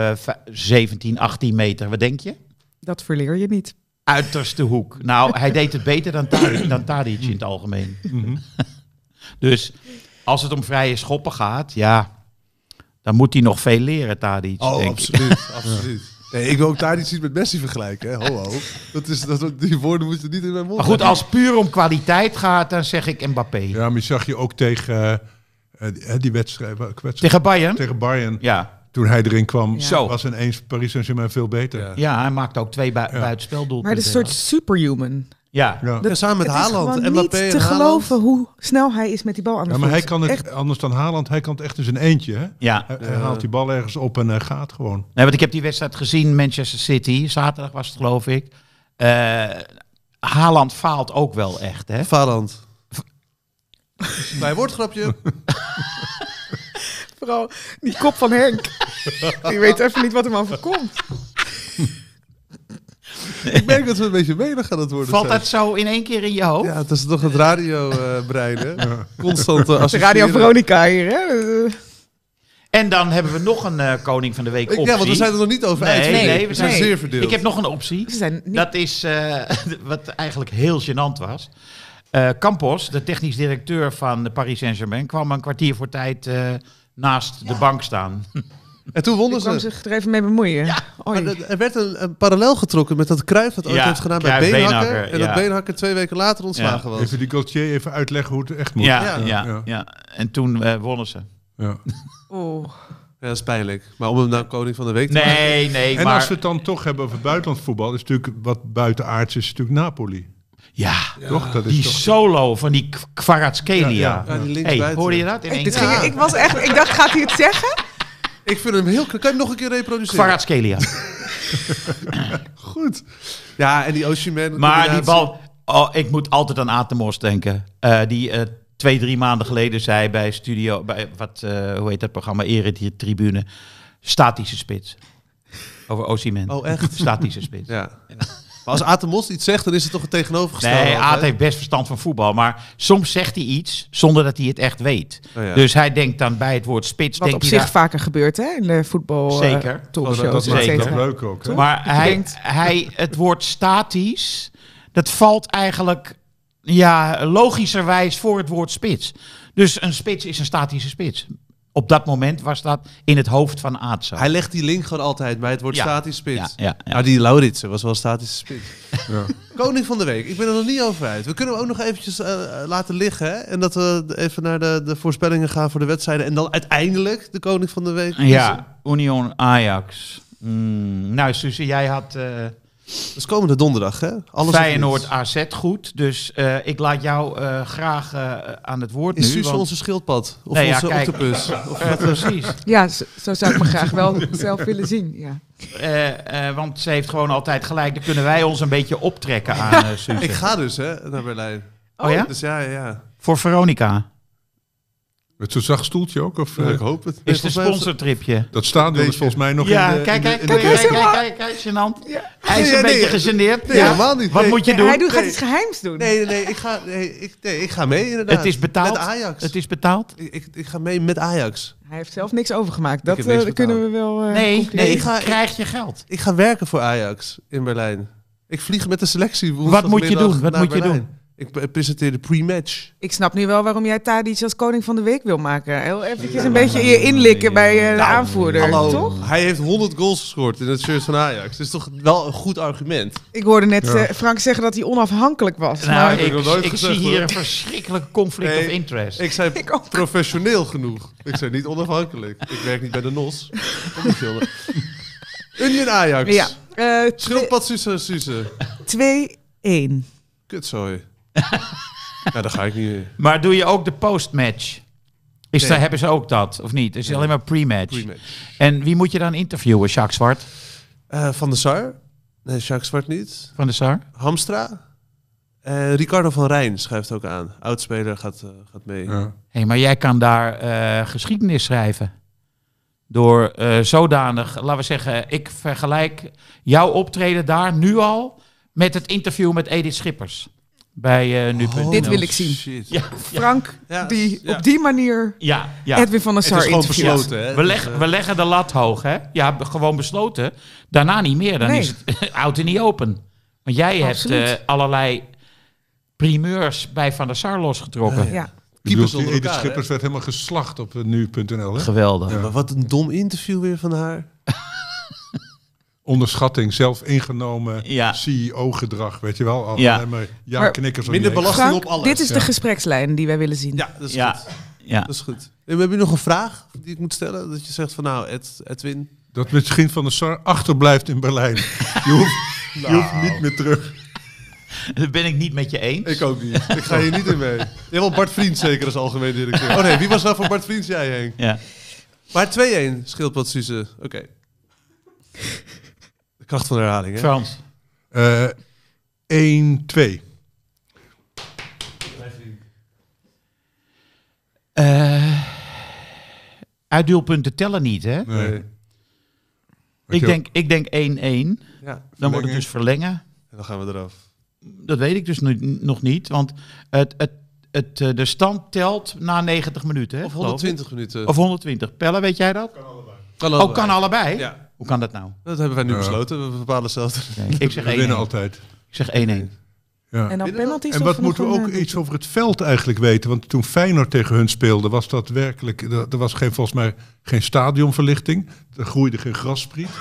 17, eh, 18 meter. Wat denk je? Dat verleer je niet. Uiterste hoek. Nou, hij deed het beter dan Tadic, dan in het algemeen. Mhm. dus als het om vrije schoppen gaat, ja, dan moet hij nog veel leren, Tadic. Oh, denk absoluut. Ik. absoluut. Nee, ik wil ook Tadic niet met Messi vergelijken. Hè. Ho, ho. Dat is, dat, die woorden moesten niet in mijn mond. Maar goed, als puur om kwaliteit gaat, dan zeg ik Mbappé. Ja, maar zag je ook tegen eh, die wedstrijd, Tegen Bayern? Tegen Bayern. Ja. Toen hij erin kwam, was ineens Paris Saint-Germain veel beter. Ja. hij maakte ook twee bui Maar het is een soort superhuman. Ja. ja. samen met Haaland en te Haaland. geloven hoe snel hij is met die bal aan ja, maar hij kan het, anders dan Haaland, hij kan het echt in een eentje. Hè? Ja. Hij, eh, haalt die bal ergens op en eh, gaat gewoon. Nee, want ik heb die wedstrijd gezien, Manchester City. Zaterdag was het, geloof ik. Eh, Haaland faalt ook wel echt, hè? Faland. Bij woordgrapje. Vooral die kop van Henk. Die weet even niet wat hem overkomt ik merk dat we een beetje menig aan het worden Valt het dat zo in één keer in je hoofd? Ja, het is toch het eh, radio uh, hè? Constant uh, Radio Veronica hier, hè? En dan hebben we nog een eh, koning van de week optie. Ja, want we zijn er nog niet over nee, nee, nee, we zijn zeer verdeeld. Ik heb nog een optie. Dat is eh, wat eigenlijk heel gênant was. Uh, Campos, de technisch directeur van de Paris Saint-Germain, kwam een kwartier voor tijd naast de bank staan. En toen wonnen ze. zich er even mee bemoeien. Ja, er werd een, parallel getrokken met dat kruif dat ooit ja, gedaan bij Beenhakker. en dat Beenhakker twee weken later ontslagen was. Even die Gauthier even uitleggen hoe het echt moet. Ja, ja, ja. en toen uh, wonnen ze. Ja. Oh. Ja, dat is pijnlijk. Maar om hem naar nou koning van de week te nee, maken... Nee, nee, En maar... als we het dan toch hebben over voetbal, is natuurlijk wat buitenaards is natuurlijk Napoli. Ja, Toch, dat is die solo van die Kvaratskhelia. Ja, hoorde je dat? In hey, ik was echt... Ik dacht, gaat hij het zeggen? Ik vind hem heel... Kan je hem nog een keer reproduceren? Kvaratskhelia. Goed. Ja, en die Osimen. Maar die bal... Oh, ik moet altijd aan Atemos denken. Eh, die eh, twee, drie maanden geleden zei bij Studio... Bij, wat, eh, hoe heet dat programma? Erit, Tribune. Statische spits. Over Osimen. Oh, echt? Statische spits. ja als Aad iets zegt, dan is het toch het tegenovergestelde. Nee, Aad heeft best verstand van voetbal. Maar soms zegt hij iets zonder dat hij het echt weet. Oh dus hij denkt dan bij het woord spits... Wat denkt op zich vaker gebeurt hè, in de voetbal eh, Zeker. Uh, Dat, dat, is leuk ook. Maar hij, hij, het woord statisch, dat valt eigenlijk ja, logischerwijs voor het woord spits. Dus een spits is een statische spits op dat moment was dat in het hoofd van Aatsa. Hij legt die link gewoon altijd bij het woord statische statisch spits. Ja, ja, ja. Nou, die Lauritsen was wel statische spits. Koning van de Week, ik ben er nog niet over uit. We kunnen hem ook nog eventjes eh, eh, laten liggen. Hè? En dat we even naar de, de voorspellingen gaan voor de wedstrijden. En dan uiteindelijk de Koning van de Week. Ja, Union Ajax. Mm, nou, Susie, jij had... Eh, is komende donderdag, hè? Alles Feyenoord AZ goed. Dus eh, ik laat jou eh, graag eh, aan het woord Is nu. Is onze schildpad? Of nee, onze ja, octopus? Of precies. Ja, zo, zou ik me graag wel zelf willen zien, ja. want ze heeft gewoon altijd gelijk. Dan kunnen wij ons een beetje optrekken aan Ik ga dus, hè, naar Berlijn. Oh, oh ja? Dus ja, ja. Voor Veronica? Met zo'n zacht stoeltje ook? Of, ik eh, hoop het. Is een sponsortripje. Dat stadion is volgens mij nog in de... Kijk, kijk, kijk, kijk, kijk, kijk, Hij is een beetje gegeneerd. ja. helemaal niet. Wat moet je doen? Hij doet, gaat iets geheims doen. Nee, nee, ik ga, ik, ik ga mee inderdaad. Het is betaald. Met Ajax. Het is betaald. Ik, ik, ga mee met Ajax. Hij heeft zelf niks overgemaakt. Eh, dat kunnen we wel... Uh, nee, nee, ik ga, krijg je geld. Ik ga werken voor Ajax in Berlijn. Ik vlieg met de selectie. Wat moet je doen? Wat moet je doen? Ik presenteerde pre-match. Ik snap nu wel waarom jij Tadic als koning van de week wil maken. Even een beetje je inlikken bij eh, de nou, aanvoerder, hallo. toch? Hij heeft 100 goals gescoord in het shirt van Ajax. Dat is toch wel een goed argument. Ik hoorde net eh, Frank zeggen dat hij onafhankelijk was. Nou, maar... ik, ik, zie hier een verschrikkelijk conflict of interest. Ik zei professioneel genoeg. Ik zei niet onafhankelijk. ik werk niet bij de NOS. Union Ajax. Ja. Uh, Schildpad Suze. 2-1. Kutzooi. ja, dat ga ik niet. Eh. Maar doe je ook de postmatch? Is daar, hebben ze ook dat, of niet? Is het alleen maar pre-match? en wie moet je dan interviewen, Jacques Zwart? Eh, van der Sar. Nee, Jacques Zwart niet. Van der Sar. Hamstra. Eh, Ricardo van Rijn schrijft ook aan. Oudspeler gaat, gaat mee. Ja. maar jij kan daar geschiedenis schrijven. Door zodanig, laten we zeggen, ik vergelijk jouw optreden daar nu al met het interview met Edith Schippers bij uh, dit wil ik zien. Ja, Frank, die op die manier ja, Edwin van der Sar het is besloten, We, leggen, dus, eh, we leggen de lat hoog, hè? Ja, gewoon besloten. Daarna niet meer. Dan is het out en niet open. Want jij hebt eh, allerlei primeurs bij Van der Sar losgetrokken. ja. bedoel, Edith Schippers werd helemaal geslacht op nu.nl. Geweldig. wat een dom interview weer van haar onderschatting, zelf ingenomen ja. CEO-gedrag, weet je wel? Al ja. maar ja knikkers. Minder belasting op alles. Dit is de gesprekslijn die wij willen zien. Ja, dat is ja. goed. Ja. Dat is goed. En heb je nog een vraag die ik moet stellen? Dat je zegt van nou, Ed, Edwin... Dat misschien Van de Sar achterblijft in Berlijn. je, hoeft, je hoeft niet nou. meer terug. Dat ben ik niet met je eens. Ik ook niet. Ik ga hier niet in mee. Wel Bart Vriend zeker als algemeen directeur. Oh nee, wie was nou voor Bart Vriend? Jij, heen. Ja. Maar 2-1 scheelt wat Suze. Oké. De kracht van de herhaling, hè? Frans. 1, eh, 2. Uh, eh, uitdeelpunten tellen niet, hè? Nee. Ik denk 1-1. Ik denk ja, dan wordt het dus verlengen. En dan gaan we eraf. Dat weet ik dus nog niet, want het, het, het, eh, de stand telt na 90 minuten. Hè, of 120 minuten. Of 120. Pellen, weet jij dat? Kan allebei. Kan allebei. Oh, kan allebei? Ja. Hoe kan dat nou? Dat hebben wij nu besloten. We bepalen zelf. ik zeg we winnen altijd. Ik zeg 1-1. Ja. En, dan penalties, en wat moeten we ook iets over het veld eigenlijk weten? Want toen Feyenoord tegen hun speelde, was dat werkelijk. Er was geen, volgens mij geen stadionverlichting. Er groeide geen graspriet.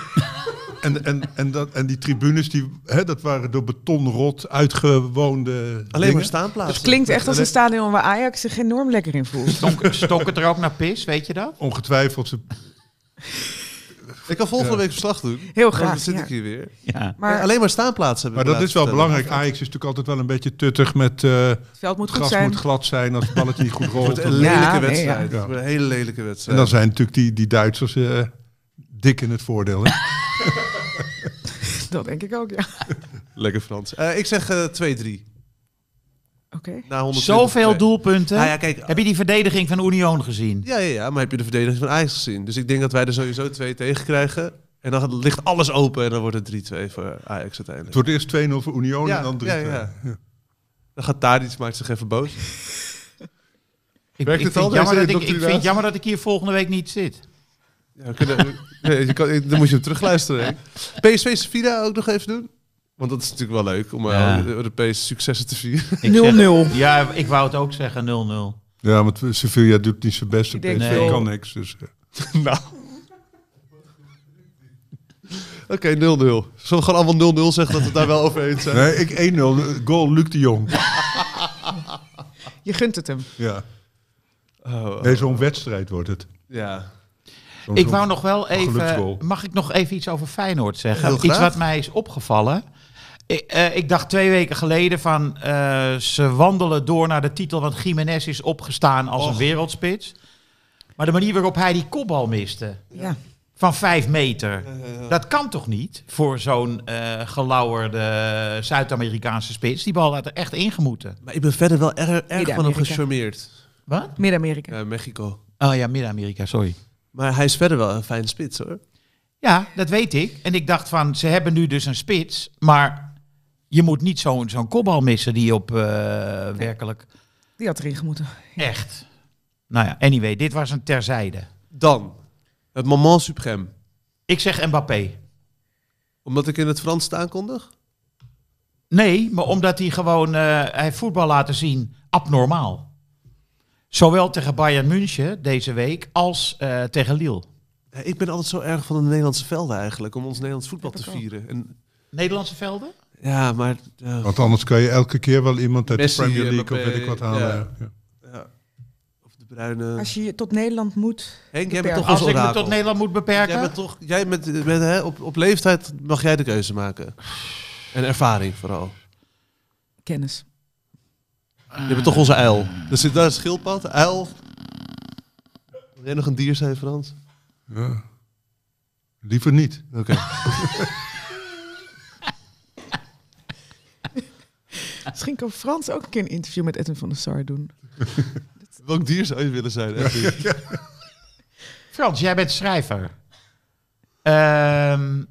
en, en, en, dat, en die tribunes, die, hè, dat waren door betonrot uitgewoonde. Alleen maar staanplaatsen. Het klinkt echt als een stadion waar Ajax zich enorm lekker in voelt. Stonk, het er ook naar pis, weet je dat? Ongetwijfeld. Ik kan volgende week verslag doen. Heel graag. Dan zit ik hier weer. Ja. Maar, alleen maar staanplaatsen hebben. Maar dat is wel belangrijk. Ajax is natuurlijk altijd wel een beetje tuttig met. Uh, het veld moet gras moet glad zijn als het balletje niet goed rolt. een lelijke wedstrijd. Een hele lelijke wedstrijd. En dan zijn natuurlijk die, die Duitsers eh, dik in het voordeel. dat denk ik ook, ja. Lekker Frans. Eh, ik zeg 2-3. Okay. Na Zoveel doelpunten. Nou ja, kijk, heb je die verdediging van Union gezien? Ja, ja, ja, maar heb je de verdediging van Ajax gezien? Dus ik denk dat wij er sowieso twee tegen krijgen. En dan ligt alles open en dan wordt het 3-2 voor Ajax uiteindelijk. Het wordt eerst 2-0 voor Union en dan 3-2. Ja, dan gaat daar iets, maakt zich even boos. ik, ik, het Jammer dat ik, vind het jammer dat ik hier volgende week niet zit. Ja, kunnen, je kan, dan moet je hem terugluisteren. ps PSV Sevilla ook nog even doen. Want dat is natuurlijk wel leuk om eh, ja. Europese successen te zien. 0-0. Ja, ik wou het ook zeggen 0-0. Ja, want Sevilla doet niet zijn beste PSV nee. kan niks. Dus, eh. nou. Oké, okay, 0-0. Zullen we gewoon allemaal 0-0 zeggen dat we het daar wel over eens zijn? Nee, ik 1-0. Goal Luc de Jong. Je gunt het hem. Ja. Oh, oh, oh. nee, zo'n wedstrijd wordt het. Ja. ik wou nog wel even... Mag ik nog even iets over Feyenoord zeggen? Iets wat mij is opgevallen. Ik, eh, ik, dacht twee weken geleden van eh, ze wandelen door naar de titel, want Jiménez is opgestaan als een wereldspits. Maar de manier waarop hij die kopbal miste, ja. van vijf meter, dat kan toch niet voor zo'n eh, gelauwerde Zuid-Amerikaanse spits? Die bal had er echt ingemoeten. Maar ik ben verder wel erg, van hem gecharmeerd. Wat? Midden-Amerika. Mexico. Oh ja, Midden-Amerika, sorry. Maar hij is verder wel een fijne spits hoor. Ja, dat weet ik. En ik dacht van, ze hebben nu dus een spits, maar je moet niet zo'n zo'n kopbal missen die op eh, werkelijk... Die had erin moeten Echt. Nou ja, anyway, dit was een terzijde. Dan, het moment Supreme. Ik zeg Mbappé. Omdat ik in het Frans staan aankondig? Nee, maar omdat hij gewoon eh, hij voetbal laten zien abnormaal. Zowel tegen Bayern München deze week als eh, tegen Lille. Ik ben altijd zo erg van de Nederlandse velden eigenlijk, om ons Nederlands voetbal te vieren. Nederlandse velden? Ja, maar... Eh, Want anders kan je elke keer wel iemand uit de Premier League of weet ik wat halen. Ja. ja. Of de bruine... Als je je tot Nederland moet Henk, jij toch Als ik me tot Nederland moet beperken? Jij, bent toch, jij met, hè, op, op leeftijd mag jij de keuze maken. En ervaring vooral. Kennis. Je hebt toch onze uil. Er zit daar een schildpad, uil. Wil jij nog een dier zijn, Frans? Ja. Liever niet. Oké. Misschien kan Frans ook een keer een interview met Edwin van der Sar doen. Welk dier zou je willen zijn, Frans, jij bent schrijver. Ehm,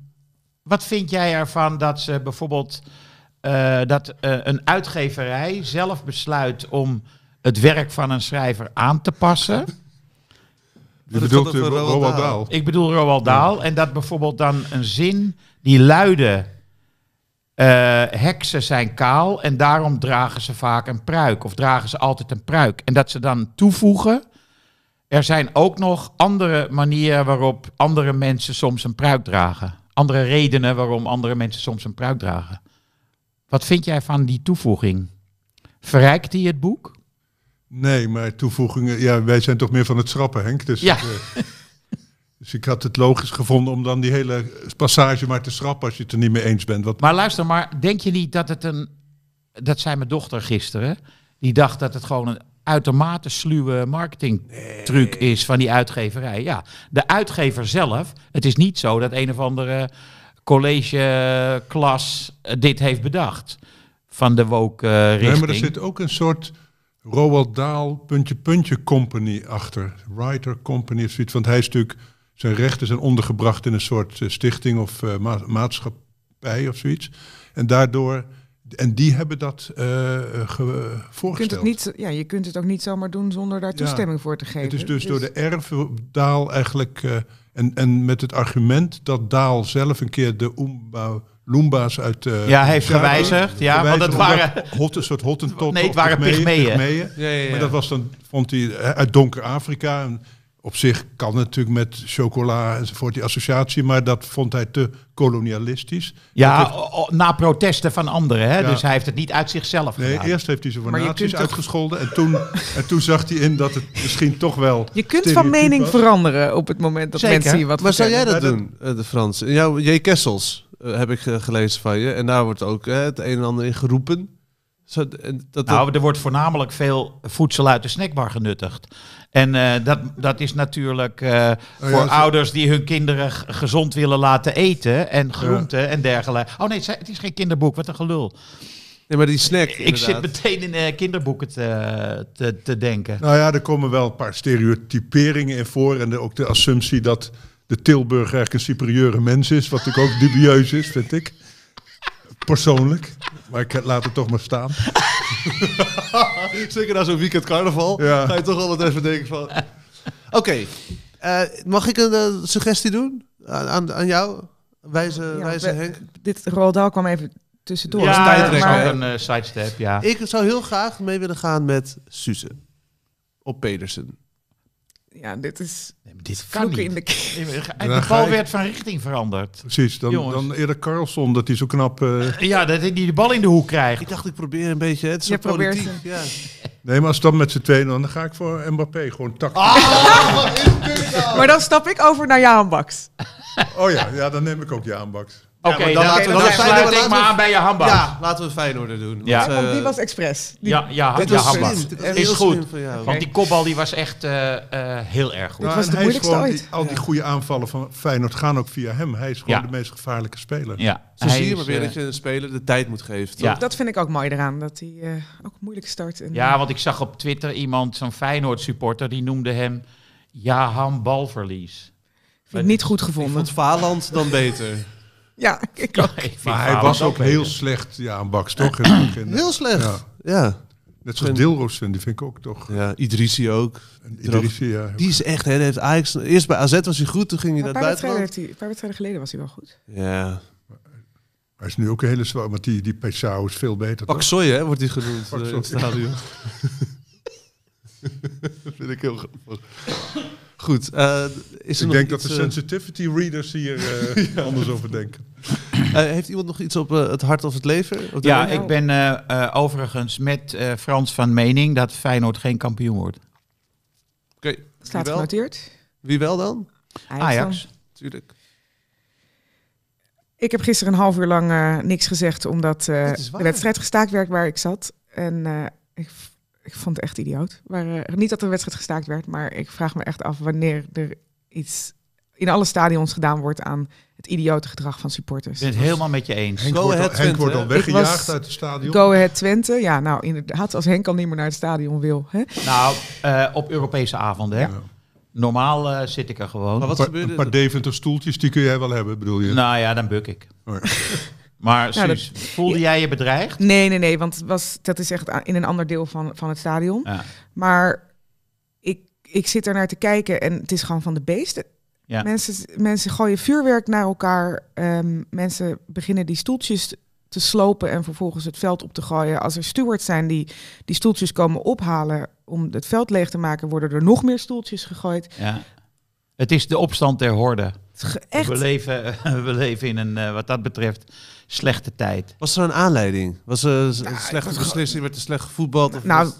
wat vind jij ervan dat ze bijvoorbeeld eh, dat eh, een uitgeverij zelf besluit om het werk van een schrijver aan te passen? Je bedoelt eh, Roald Daal. Ik bedoel Roald Daal. En dat bijvoorbeeld dan een zin die luidde uh, heksen zijn kaal en daarom dragen ze vaak een pruik. Of dragen ze altijd een pruik. En dat ze dan toevoegen. Er zijn ook nog andere manieren waarop andere mensen soms een pruik dragen. Andere redenen waarom andere mensen soms een pruik dragen. Wat vind jij van die toevoeging? Verrijkt die het boek? Nee, maar toevoegingen. Ja, wij zijn toch meer van het schrappen, Henk. Dus ja. Eh, dus ik had het logisch gevonden om dan die hele passage maar te schrappen als je het er niet mee eens bent. Wat... Maar luister, maar denk je niet dat het een. Dat zei mijn dochter gisteren. Die dacht dat het gewoon een uitermate sluwe marketingtruc is van die uitgeverij. Ja, de uitgever zelf. Het is niet zo dat een of andere college klas eh, dit heeft bedacht. Van de woke richting. Eh, nee, maar er zit ook een soort Roald Daal puntje puntje company achter. Writer company of zoiets. Want hij is natuurlijk zijn rechten zijn ondergebracht in een soort eh, stichting of eh, maatschappij of zoiets. En daardoor en die hebben dat uh, eh, voorgesteld. Je kunt, het niet, ja, je kunt het ook niet zomaar doen zonder daar toestemming voor te geven. Het is dus, door dus de erfdaal eigenlijk... en, en met het argument dat Daal zelf een keer de Oemba. Loomba's uit... ja, heeft gewijzigd. Ja, want het waren... Hot, een soort hottentot. Nee, het waren pygmeeën. Ja, ja, maar dat was dan, vond hij, uit donker Afrika op zich kan natuurlijk met chocola enzovoort die associatie, maar dat vond hij te kolonialistisch. Ja, na protesten van anderen, hè? dus hij heeft het niet uit zichzelf gedaan. Nee, eerst heeft hij ze voor naties uitgescholden en toen, en toen zag hij in dat het misschien toch wel... Je kunt van mening veranderen op het moment dat Zeker. mensen hier wat Maar zou jij dat doen, eh, de Frans? Jouw J. Kessels eh, heb ik gelezen van je en daar wordt ook het een en ander in geroepen. dat, dat... nou, er wordt voornamelijk veel voedsel uit de snackbar genuttigd. En eh, dat, dat is natuurlijk eh, oh voor ouders die hun kinderen gezond willen laten eten en groenten en dergelijke. Oh nee, het is geen kinderboek, wat een gelul. Nee, maar die snack. Ik zit meteen in eh, kinderboeken te, te, te, denken. Nou ja, er komen wel een paar stereotyperingen in voor. En de, ook de assumptie dat de Tilburg eigenlijk een superieure mens is. Wat natuurlijk ook dubieus is, vind ik. Persoonlijk. Maar ik laat het toch maar staan. Zeker na zo'n weekend carnaval. Ja. Ga je toch altijd even denken van... Oké, eh, mag ik een eh, suggestie doen? Aan, aan jou? Wijze, ja, wijze Henk? Dit daar kwam even tussendoor. Ja, maar, een eh, ja. Ik zou heel graag mee willen gaan met Suze. Op Pedersen ja, dit is dit kan niet. in de bal werd van richting veranderd. Precies, dan, dan eerder Carlson, dat hij zo knap... Eh, eh, ja, dat hij die de bal in de hoek krijgt. Ik dacht, ik probeer een beetje... Het Je probeert ja. Nee, maar als dan met z'n tweeën, dan ga ik voor Mbappé. Gewoon tactisch. Oh, nou? maar dan stap ik over naar Jan Oh ja, ja, dan neem ik ook Jan Oké, dan, laten we, dan, dan ik me aan bij je handbal. Ja, laten we het Feyenoord doen. Ja. Want, die eh, was expres. Die, ja, ja, was is, goed. Want die kopbal die was echt eh, eh, heel erg goed. Nou, was de moeilijkste al die goede aanvallen van Feyenoord gaan ook via hem. Hij is gewoon de meest gevaarlijke speler. Ja. zie je maar weer dat je een speler de tijd moet geven. Ja. Dat vind ik ook mooi eraan, dat hij ook moeilijk start. ja, want ik zag op Twitter iemand, zo'n Feyenoord supporter, die noemde hem Jahan Balverlies. Vind ik niet goed gevonden. Ik Valand dan beter. Ja, ik ook. maar hij was ook heel slecht ja, aan baks, toch? Heel slecht, ja. Net zoals Dilrosun, die vind ik ook toch. Ja, Idrissi ook. Idrisi, ja. Die is echt, hè, heeft Ajax, eerst bij AZ was hij goed, toen ging hij naar het Een paar wedstrijden geleden was hij wel goed. Ja. Hij is nu ook een hele zwaar, want die, die Pesau is veel beter. Paksoi, hè, wordt hij genoemd eh, in het stadion. dat vind ik heel grappig. Goed. Eh, is er ik denk dat de eh, sensitivity readers hier eh, anders over denken. heeft iemand nog iets op het hart of het leven? ja, ik ben overigens met Frans van mening dat Feyenoord geen kampioen wordt. Oké. Staat genoteerd. Wie wel dan? Ajax. natuurlijk. Ik heb gisteren een half uur lang niks gezegd, omdat de wedstrijd gestaakt werd waar ik zat. En ik ik vond het echt idioot. Eh, niet dat de wedstrijd gestaakt werd, maar ik vraag me echt af wanneer er iets in alle stadions gedaan wordt aan het idiote gedrag van supporters. Ik ben het helemaal met je eens. Henk, go wordt, al, weggejaagd uit het stadion. Go Ahead Twente. Ja, nou inderdaad, als Henk al niet meer naar het stadion wil. Hè? Nou, eh, op Europese avonden, hè? Ja. Normaal eh, zit ik er gewoon. Maar wat gebeurde? Een paar Deventer stoeltjes, die kun jij wel hebben, bedoel je? Nou ja, dan buk ik. Oh ja. Maar nou, voelde jij je bedreigd? Nee, nee, nee, want was, dat is echt in een ander deel van, van het stadion. Maar ik, ik zit er naar te kijken en het is gewoon van de beesten. Mensen, mensen gooien vuurwerk naar elkaar. Ehm, mensen beginnen die stoeltjes te slopen en vervolgens het veld op te gooien. Als er stewards zijn die die stoeltjes komen ophalen om het veld leeg te maken, worden er nog meer stoeltjes gegooid. Ja. Het is de opstand der horde. Echt? We, leven, we leven in een, eh, wat dat betreft, slechte tijd. Was er een aanleiding? Was er een nou, slechte beslissing? Werd er slecht gevoetbald? Of nou,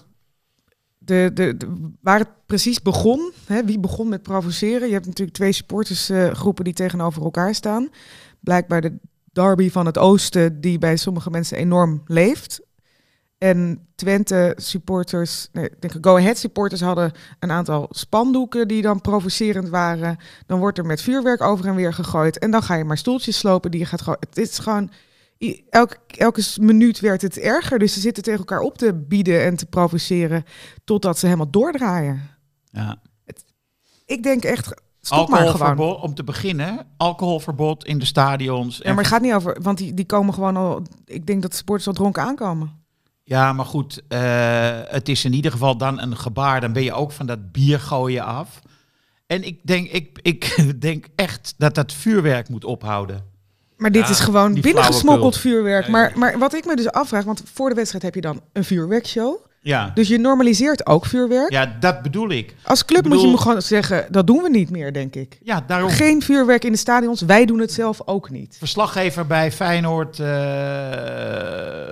de, de, waar het precies begon, hè, wie begon met provoceren? Je hebt natuurlijk twee supportersgroepen die tegenover elkaar staan. Blijkbaar de derby van het oosten, die bij sommige mensen enorm leeft. En Twente supporters, nee, Go Ahead supporters hadden een aantal spandoeken die dan provocerend waren. Dan wordt er met vuurwerk over en weer gegooid. En dan ga je maar stoeltjes slopen die je gaat gooien. Het is gewoon, elke, elke minuut werd het erger. Dus ze zitten tegen elkaar op te bieden en te provoceren totdat ze helemaal doordraaien. Ja. ik denk echt, alcoholverbod, om te beginnen, alcoholverbod in de stadions. Ja, maar het gaat niet over, want die, die komen gewoon al, ik denk dat de zo al dronken aankomen. Ja, maar goed, eh, het is in ieder geval dan een gebaar. Dan ben je ook van dat bier gooien af. En ik denk, ik, ik denk echt dat dat vuurwerk moet ophouden. Maar dit is gewoon binnengesmokkeld vuurwerk. Maar, maar wat ik me dus afvraag, want voor de wedstrijd heb je dan een vuurwerkshow. Ja. Dus je normaliseert ook vuurwerk. Ja, dat bedoel ik. Als club moet je gewoon zeggen, dat doen we niet meer, denk ik. Ja, daarom... Geen vuurwerk in de stadions, wij doen het zelf ook niet. Verslaggever bij Feyenoord, eh,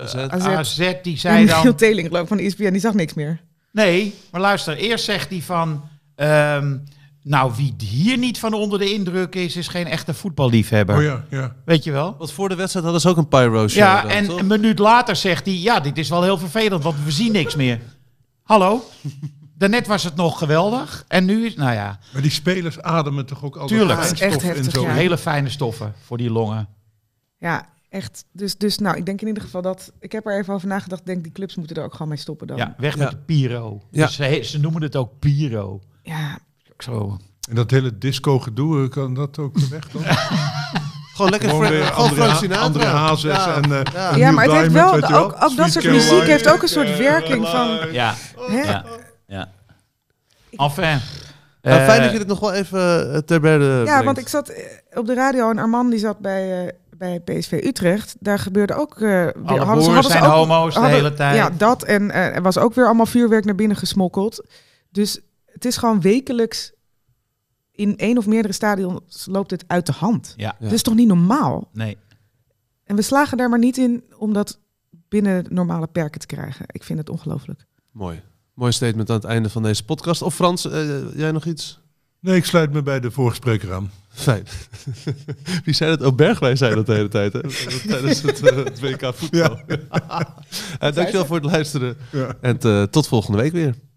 AZ. AZ. die zei en dan... Teling geloof ik van de ESPN, die zag niks meer. Nee, maar luister, eerst zegt hij van... Ehm, nou, wie hier niet van onder de indruk is, is geen echte voetballiefhebber. Oh ja, ja. Weet je wel? Want voor de wedstrijd hadden ze ook een pyro show. Ja, en een minuut later zegt hij, ja, dit is wel heel vervelend, want we zien niks meer. Hallo? Daarnet was het nog geweldig en nu is, nou ja. Maar die spelers ademen toch ook altijd Tuurlijk, het echt heftig, en zo. Hele fijne stoffen voor die longen. Ja, echt. Dus, dus nou, ik denk in ieder geval dat. Ik heb er even over nagedacht. Denk die clubs moeten er ook gewoon mee stoppen dan. Ja, weg met de Piro. Ja. Dus ze, ze, noemen het ook Piro. Ja, zo. En dat hele disco-gedoe, kan dat ook weg dan? Gewoon lekker gewoon, weer André, Frank ja. en uh, ja. maar het heeft wel, ook, ook dat soort muziek heeft ook een soort werking van... Ja, ja, ja. Enfin. Nou, fijn eh, dat je dit nog wel even eh, ter berde Ja, want ik zat op de radio en Armand die zat bij, bij PSV Utrecht. Daar gebeurde ook... weer, Alle zijn ook, homo's de hele tijd. Ja, dat en er was ook weer allemaal vuurwerk naar binnen gesmokkeld. Dus het is gewoon wekelijks in één of meerdere stadions loopt het uit de hand. Ja. Dat is toch niet normaal? Nee. En we slagen daar maar niet in om dat binnen normale perken te krijgen. Ik vind het ongelooflijk. Mooi. Mooi statement aan het einde van deze podcast. Of Frans, eh, jij nog iets? Nee, ik sluit me bij de voorgespreker aan. Fijn. Wie zei dat? Oh, Bergwijn zei dat de hele tijd, hè? Tijdens het, eh, WK voetbal. Ja. uh, dankjewel voor het luisteren. En tot volgende week weer.